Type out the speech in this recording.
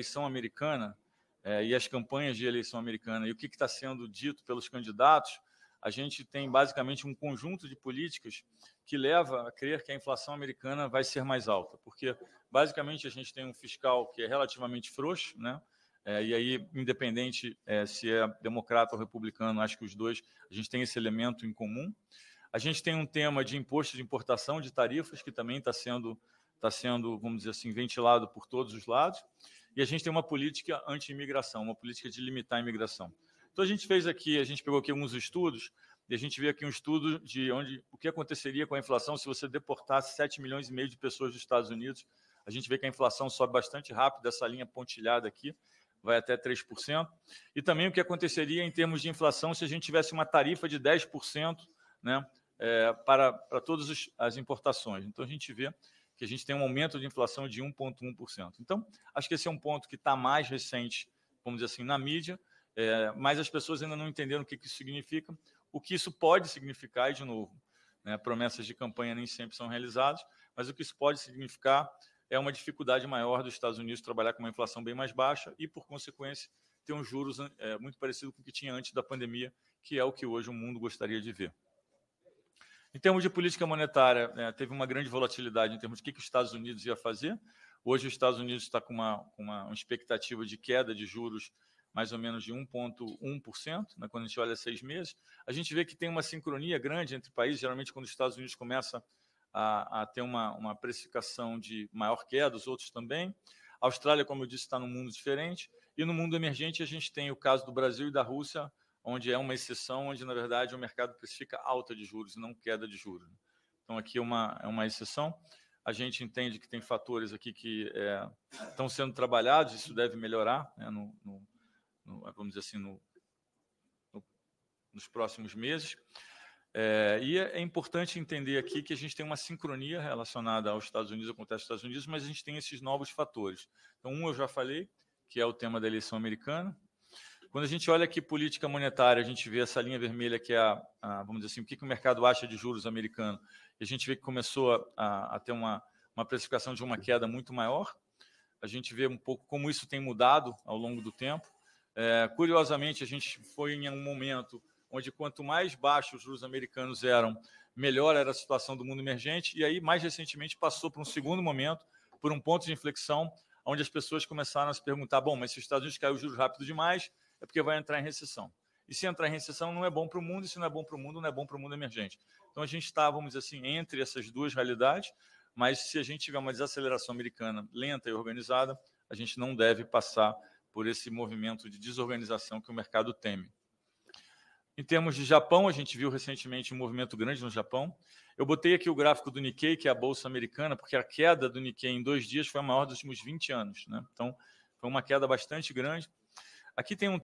eleição americana é, e as campanhas de eleição americana e o que está sendo dito pelos candidatos, a gente tem basicamente um conjunto de políticas que leva a crer que a inflação americana vai ser mais alta, porque basicamente a gente tem um fiscal que é relativamente frouxo, né? É, e aí, independente é, se é democrata ou republicano, acho que os dois, a gente tem esse elemento em comum. A gente tem um tema de imposto de importação, de tarifas, que também está sendo, tá sendo, vamos dizer assim, ventilado por todos os lados e a gente tem uma política anti-imigração, uma política de limitar a imigração. Então a gente fez aqui, a gente pegou aqui alguns estudos, e a gente vê aqui um estudo de onde o que aconteceria com a inflação se você deportasse 7 milhões e meio de pessoas dos Estados Unidos. A gente vê que a inflação sobe bastante rápido, essa linha pontilhada aqui vai até 3%. E também o que aconteceria em termos de inflação se a gente tivesse uma tarifa de 10% né, é, para, para todas as importações. Então a gente vê que a gente tem um aumento de inflação de 1,1%. Então, acho que esse é um ponto que está mais recente, vamos dizer assim, na mídia, é, mas as pessoas ainda não entenderam o que, que isso significa, o que isso pode significar, e de novo, né, promessas de campanha nem sempre são realizadas, mas o que isso pode significar é uma dificuldade maior dos Estados Unidos trabalhar com uma inflação bem mais baixa e, por consequência, ter um juros é, muito parecido com o que tinha antes da pandemia, que é o que hoje o mundo gostaria de ver. Em termos de política monetária, né, teve uma grande volatilidade em termos de o que, que os Estados Unidos ia fazer. Hoje, os Estados Unidos está com uma, uma, uma expectativa de queda de juros mais ou menos de 1,1%, né, quando a gente olha seis meses. A gente vê que tem uma sincronia grande entre países. Geralmente, quando os Estados Unidos começa a, a ter uma, uma precificação de maior queda, os outros também. A Austrália, como eu disse, está num mundo diferente. E no mundo emergente, a gente tem o caso do Brasil e da Rússia onde é uma exceção, onde na verdade o mercado precifica alta de juros e não queda de juros. Né? Então aqui é uma, é uma exceção. A gente entende que tem fatores aqui que é, estão sendo trabalhados, isso deve melhorar, né, no, no, no, vamos dizer assim, no, nos próximos meses. É, e é, é importante entender aqui que a gente tem uma sincronia relacionada aos Estados Unidos, acontece nos Estados Unidos, mas a gente tem esses novos fatores. Então, um eu já falei, que é o tema da eleição americana, quando a gente olha aqui política monetária, a gente vê essa linha vermelha que é, a, a vamos dizer assim, o que, que o mercado acha de juros americano. E a gente vê que começou a, a ter uma, uma precificação de uma queda muito maior. A gente vê um pouco como isso tem mudado ao longo do tempo. É, curiosamente, a gente foi em um momento onde quanto mais baixos os juros americanos eram, melhor era a situação do mundo emergente. E aí, mais recentemente, passou para um segundo momento, por um ponto de inflexão, onde as pessoas começaram a se perguntar: bom, mas se os Estados Unidos caiu juros rápido demais, é porque vai entrar em recessão. E se entrar em recessão, não é bom para o mundo, e se não é bom para o mundo, não é bom para o mundo emergente. Então a gente está, vamos dizer assim, entre essas duas realidades, mas se a gente tiver uma desaceleração americana lenta e organizada, a gente não deve passar por esse movimento de desorganização que o mercado teme. Em termos de Japão, a gente viu recentemente um movimento grande no Japão. Eu botei aqui o gráfico do Nikkei, que é a bolsa americana, porque a queda do Nikkei em dois dias foi a maior dos últimos 20 anos. Né? Então, foi uma queda bastante grande. Aqui tem um,